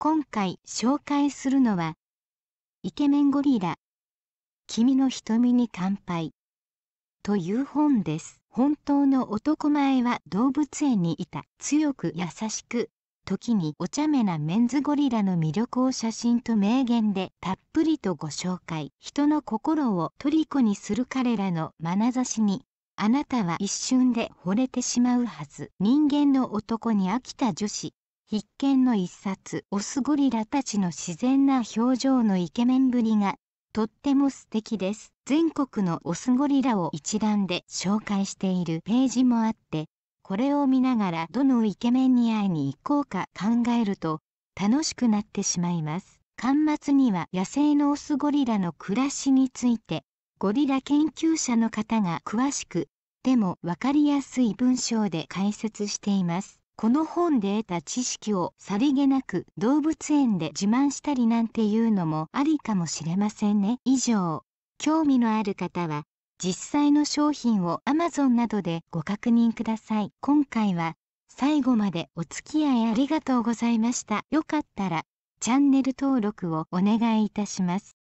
今回紹介するのは、イケメンゴリラ、君の瞳に乾杯という本です。本当の男前は動物園にいた強く優しく、時にお茶目なメンズゴリラの魅力を写真と名言でたっぷりとご紹介。人の心を虜にする彼らの眼差しにあなたは一瞬で惚れてしまうはず。人間の男に飽きた女子、必見の一冊オスゴリラたちの自然な表情のイケメンぶりがとっても素敵です全国のオスゴリラを一覧で紹介しているページもあってこれを見ながらどのイケメンに会いに行こうか考えると楽しくなってしまいます巻末には野生のオスゴリラの暮らしについてゴリラ研究者の方が詳しくでも分かりやすい文章で解説していますこの本で得た知識をさりげなく動物園で自慢したりなんていうのもありかもしれませんね。以上、興味のある方は実際の商品を Amazon などでご確認ください。今回は最後までお付き合いありがとうございました。よかったらチャンネル登録をお願いいたします。